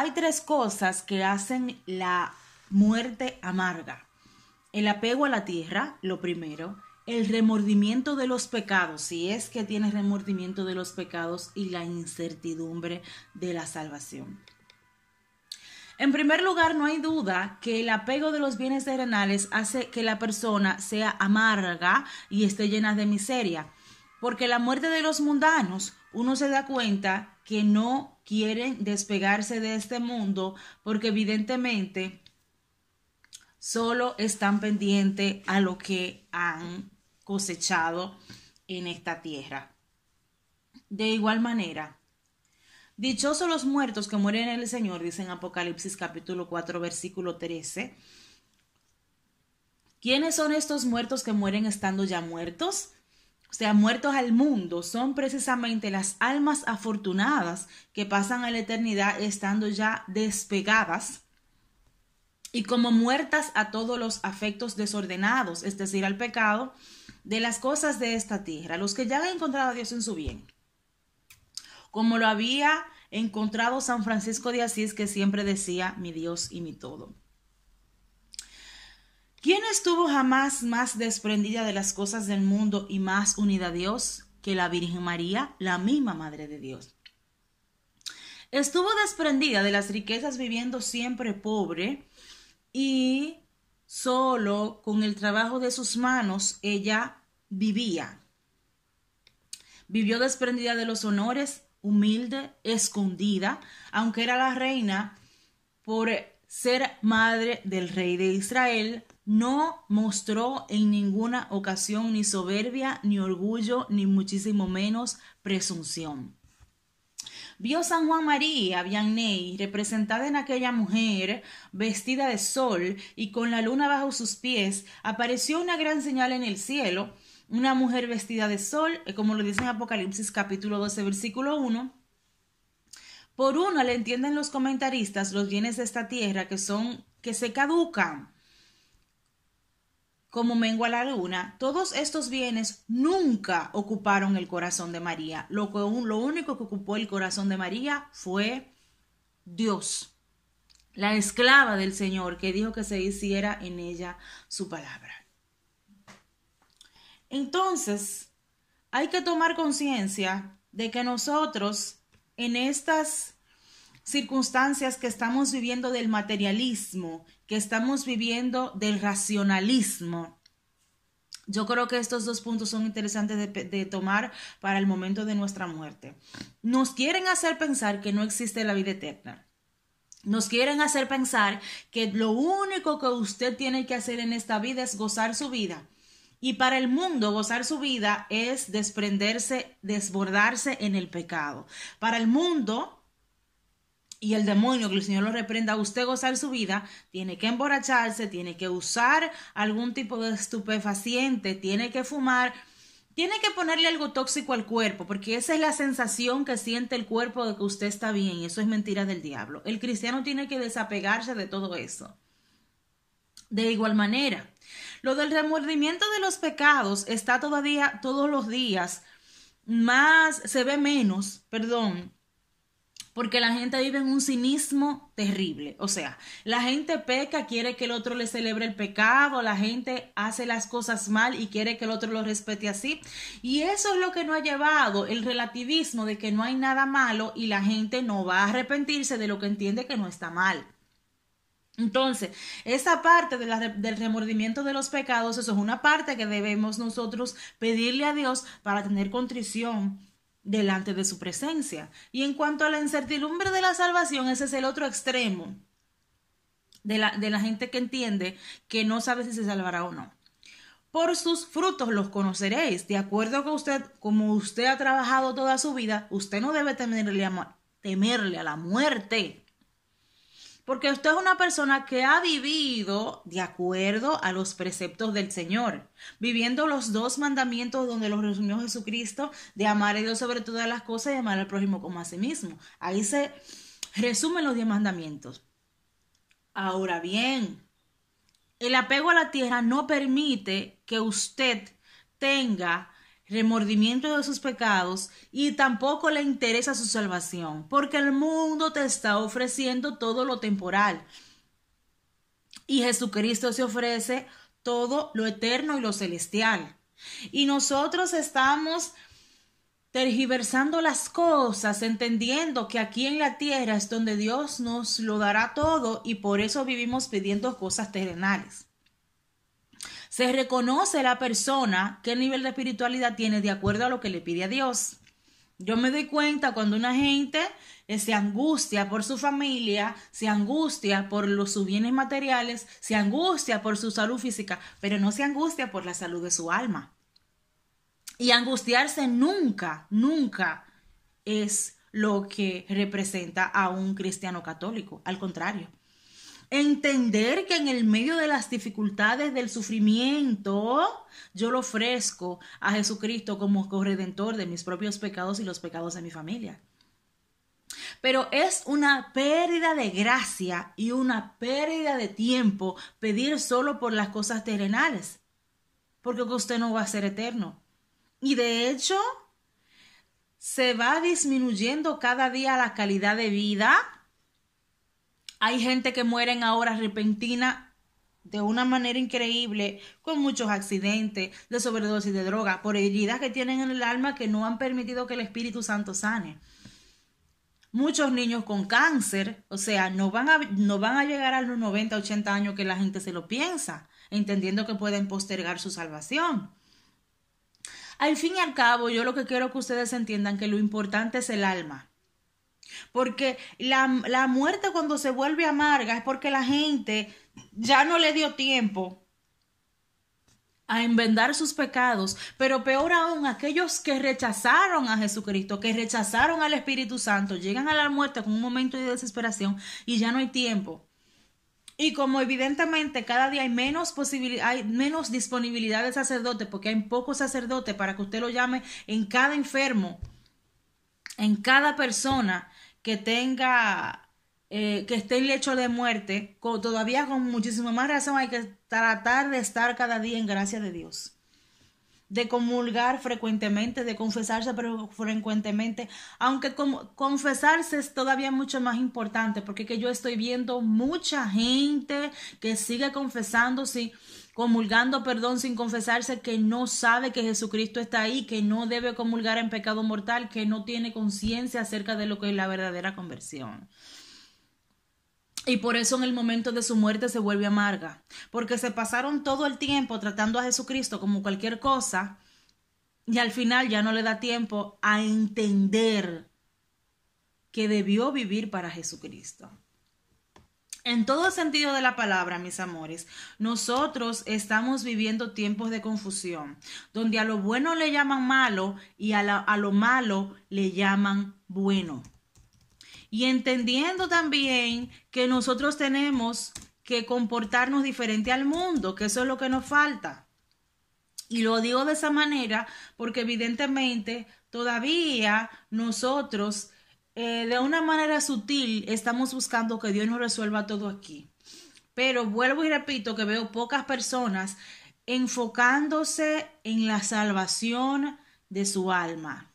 Hay tres cosas que hacen la muerte amarga. El apego a la tierra, lo primero. El remordimiento de los pecados, si es que tienes remordimiento de los pecados y la incertidumbre de la salvación. En primer lugar, no hay duda que el apego de los bienes terrenales hace que la persona sea amarga y esté llena de miseria. Porque la muerte de los mundanos, uno se da cuenta que no quieren despegarse de este mundo porque evidentemente solo están pendientes a lo que han cosechado en esta tierra. De igual manera, dichosos los muertos que mueren en el Señor, dice en Apocalipsis capítulo 4 versículo 13. ¿Quiénes son estos muertos que mueren estando ya muertos? o sea, muertos al mundo, son precisamente las almas afortunadas que pasan a la eternidad estando ya despegadas y como muertas a todos los afectos desordenados, es decir, al pecado de las cosas de esta tierra, los que ya han encontrado a Dios en su bien, como lo había encontrado San Francisco de Asís, que siempre decía, mi Dios y mi todo. ¿Quién estuvo jamás más desprendida de las cosas del mundo y más unida a Dios que la Virgen María, la misma Madre de Dios? Estuvo desprendida de las riquezas viviendo siempre pobre y solo con el trabajo de sus manos ella vivía. Vivió desprendida de los honores, humilde, escondida, aunque era la reina por ser madre del rey de Israel, no mostró en ninguna ocasión ni soberbia, ni orgullo, ni muchísimo menos presunción. Vio San Juan María Vianney representada en aquella mujer vestida de sol y con la luna bajo sus pies, apareció una gran señal en el cielo, una mujer vestida de sol, como lo dice en Apocalipsis capítulo 12 versículo 1, por una le entienden los comentaristas los bienes de esta tierra que son que se caducan como mengua la luna, todos estos bienes nunca ocuparon el corazón de María. Lo, lo único que ocupó el corazón de María fue Dios, la esclava del Señor que dijo que se hiciera en ella su palabra. Entonces, hay que tomar conciencia de que nosotros en estas circunstancias que estamos viviendo del materialismo, que estamos viviendo del racionalismo. Yo creo que estos dos puntos son interesantes de, tomar para el momento de nuestra muerte. Nos quieren hacer pensar que no existe la vida eterna. Nos quieren hacer pensar que lo único que usted tiene que hacer en esta vida es gozar su vida y para el mundo gozar su vida es desprenderse, desbordarse en el pecado. Para el mundo y el demonio, que el Señor lo reprenda, usted gozar su vida, tiene que emborracharse, tiene que usar algún tipo de estupefaciente, tiene que fumar, tiene que ponerle algo tóxico al cuerpo, porque esa es la sensación que siente el cuerpo de que usted está bien, y eso es mentira del diablo. El cristiano tiene que desapegarse de todo eso. De igual manera, lo del remordimiento de los pecados está todavía todos los días más, se ve menos, perdón, porque la gente vive en un cinismo terrible. O sea, la gente peca, quiere que el otro le celebre el pecado, la gente hace las cosas mal y quiere que el otro lo respete así. Y eso es lo que nos ha llevado el relativismo de que no hay nada malo y la gente no va a arrepentirse de lo que entiende que no está mal. Entonces, esa parte del remordimiento de los pecados, eso es una parte que debemos nosotros pedirle a Dios para tener contrición delante de su presencia. Y en cuanto a la incertidumbre de la salvación, ese es el otro extremo de la, gente que entiende que no sabe si se salvará o no. Por sus frutos los conoceréis. De acuerdo con usted, como usted ha trabajado toda su vida, usted no debe temerle a, temerle a la muerte porque usted es una persona que ha vivido de acuerdo a los preceptos del Señor, viviendo los dos mandamientos donde los resumió Jesucristo, de amar a Dios sobre todas las cosas y amar al prójimo como a sí mismo. Ahí se resumen los diez mandamientos. Ahora bien, el apego a la tierra no permite que usted tenga remordimiento de sus pecados y tampoco le interesa su salvación, porque el mundo te está ofreciendo todo lo temporal. Y Jesucristo se ofrece todo lo eterno y lo celestial. Y nosotros estamos tergiversando las cosas, entendiendo que aquí en la tierra es donde Dios nos lo dará todo y por eso vivimos pidiendo cosas terrenales. Se reconoce la persona qué nivel de espiritualidad tiene de acuerdo a lo que le pide a Dios. Yo me doy cuenta cuando una gente eh, se angustia por su familia, se angustia por los, sus bienes materiales, se angustia por su salud física, pero no se angustia por la salud de su alma. Y angustiarse nunca, nunca es lo que representa a un cristiano católico. Al contrario, Entender que en el medio de las dificultades del sufrimiento, yo lo ofrezco a Jesucristo como corredentor de mis propios pecados y los pecados de mi familia. Pero es una pérdida de gracia y una pérdida de tiempo pedir solo por las cosas terrenales, porque usted no va a ser eterno. Y de hecho, se va disminuyendo cada día la calidad de vida hay gente que mueren ahora repentina de una manera increíble, con muchos accidentes, de sobredosis de droga, por heridas que tienen en el alma que no han permitido que el Espíritu Santo sane. Muchos niños con cáncer, o sea, no van a, no van a llegar a los 90, 80 años que la gente se lo piensa, entendiendo que pueden postergar su salvación. Al fin y al cabo, yo lo que quiero que ustedes entiendan que lo importante es el alma. Porque la, la muerte cuando se vuelve amarga es porque la gente ya no le dio tiempo a enmendar sus pecados, pero peor aún, aquellos que rechazaron a Jesucristo, que rechazaron al Espíritu Santo, llegan a la muerte con un momento de desesperación y ya no hay tiempo. Y como evidentemente cada día hay menos hay menos disponibilidad de sacerdote, porque hay pocos sacerdotes para que usted lo llame en cada enfermo, en cada persona, que tenga, eh, que esté en lecho de muerte, todavía con muchísima más razón hay que tratar de estar cada día en gracia de Dios de comulgar frecuentemente, de confesarse pero frecuentemente, aunque confesarse es todavía mucho más importante, porque que yo estoy viendo mucha gente que sigue confesando, comulgando, perdón, sin confesarse, que no sabe que Jesucristo está ahí, que no debe comulgar en pecado mortal, que no tiene conciencia acerca de lo que es la verdadera conversión. Y por eso en el momento de su muerte se vuelve amarga, porque se pasaron todo el tiempo tratando a Jesucristo como cualquier cosa y al final ya no le da tiempo a entender que debió vivir para Jesucristo. En todo sentido de la palabra, mis amores, nosotros estamos viviendo tiempos de confusión, donde a lo bueno le llaman malo y a lo malo le llaman bueno. Y entendiendo también que nosotros tenemos que comportarnos diferente al mundo, que eso es lo que nos falta. Y lo digo de esa manera porque evidentemente todavía nosotros eh, de una manera sutil estamos buscando que Dios nos resuelva todo aquí. Pero vuelvo y repito que veo pocas personas enfocándose en la salvación de su alma.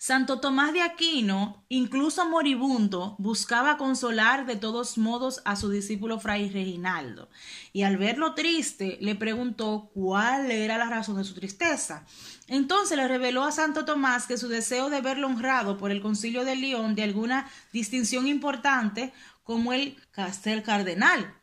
Santo Tomás de Aquino, incluso moribundo, buscaba consolar de todos modos a su discípulo Fray Reginaldo, y al verlo triste le preguntó cuál era la razón de su tristeza. Entonces le reveló a Santo Tomás que su deseo de verlo honrado por el Concilio de León de alguna distinción importante como el castel cardenal.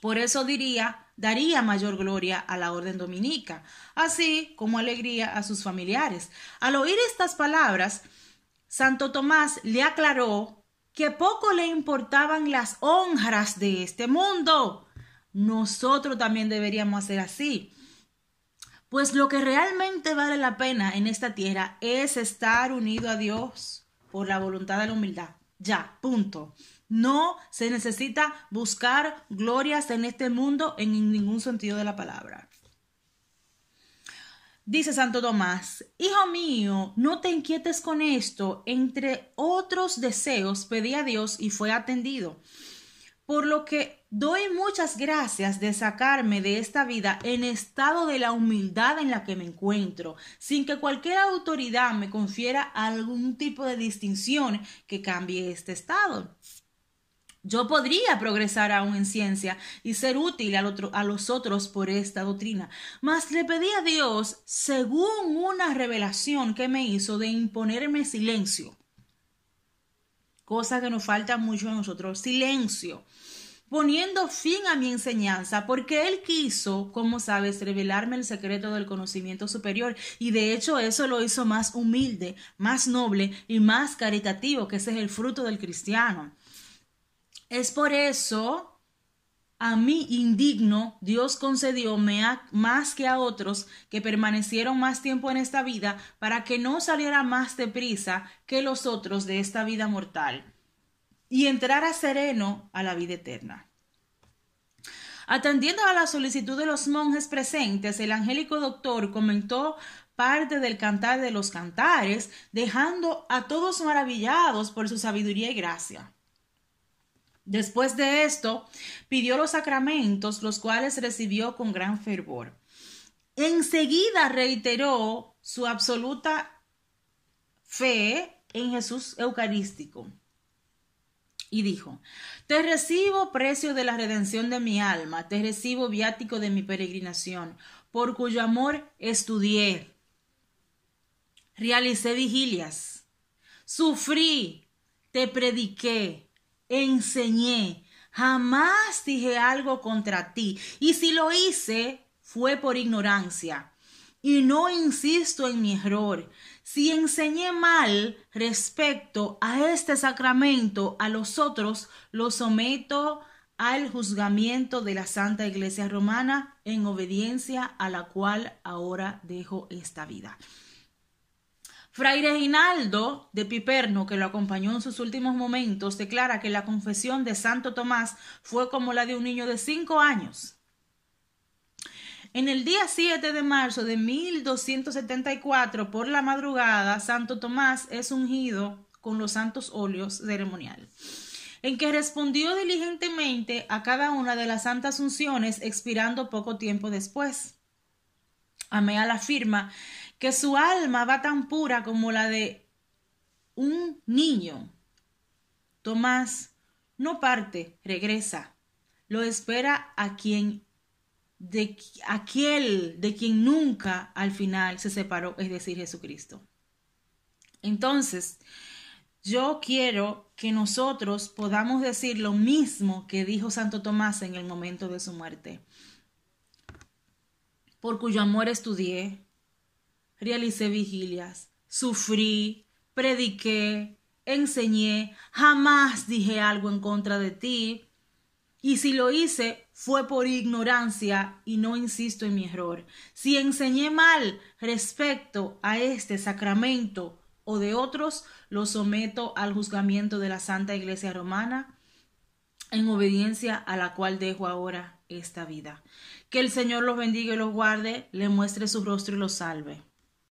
Por eso diría daría mayor gloria a la orden dominica, así como alegría a sus familiares. Al oír estas palabras, Santo Tomás le aclaró que poco le importaban las honras de este mundo. Nosotros también deberíamos hacer así. Pues lo que realmente vale la pena en esta tierra es estar unido a Dios por la voluntad de la humildad. Ya, punto. No se necesita buscar glorias en este mundo en ningún sentido de la palabra. Dice Santo Tomás, Hijo mío, no te inquietes con esto. Entre otros deseos pedí a Dios y fue atendido. Por lo que doy muchas gracias de sacarme de esta vida en estado de la humildad en la que me encuentro, sin que cualquier autoridad me confiera algún tipo de distinción que cambie este estado. Yo podría progresar aún en ciencia y ser útil a los otros por esta doctrina, mas le pedí a Dios, según una revelación que me hizo, de imponerme silencio. Cosa que nos falta mucho a nosotros, silencio, poniendo fin a mi enseñanza, porque Él quiso, como sabes, revelarme el secreto del conocimiento superior, y de hecho eso lo hizo más humilde, más noble y más caritativo, que ese es el fruto del cristiano es por eso a mí indigno Dios concedió más que a otros que permanecieron más tiempo en esta vida para que no saliera más deprisa que los otros de esta vida mortal y entrara sereno a la vida eterna. Atendiendo a la solicitud de los monjes presentes, el angélico doctor comentó parte del cantar de los cantares, dejando a todos maravillados por su sabiduría y gracia. Después de esto, pidió los sacramentos, los cuales recibió con gran fervor. Enseguida reiteró su absoluta fe en Jesús Eucarístico y dijo, Te recibo precio de la redención de mi alma, te recibo viático de mi peregrinación, por cuyo amor estudié, realicé vigilias, sufrí, te prediqué, enseñé, jamás dije algo contra ti. Y si lo hice, fue por ignorancia. Y no insisto en mi error. Si enseñé mal respecto a este sacramento, a los otros lo someto al juzgamiento de la Santa Iglesia Romana en obediencia a la cual ahora dejo esta vida. Fray Reginaldo de Piperno, que lo acompañó en sus últimos momentos, declara que la confesión de Santo Tomás fue como la de un niño de cinco años. En el día 7 de marzo de 1274, por la madrugada, Santo Tomás es ungido con los santos óleos ceremonial, en que respondió diligentemente a cada una de las santas unciones, expirando poco tiempo después. Amea la firma que su alma va tan pura como la de un niño. Tomás no parte, regresa. Lo espera a quien de aquel de quien nunca al final se separó, es decir, Jesucristo. Entonces, yo quiero que nosotros podamos decir lo mismo que dijo Santo Tomás en el momento de su muerte. Por cuyo amor estudié, realicé vigilias, sufrí, prediqué, enseñé, jamás dije algo en contra de ti. Y si lo hice fue por ignorancia y no insisto en mi error. Si enseñé mal respecto a este sacramento o de otros, lo someto al juzgamiento de la Santa Iglesia Romana, en obediencia a la cual dejo ahora esta vida. Que el Señor los bendiga y los guarde, le muestre su rostro y los salve.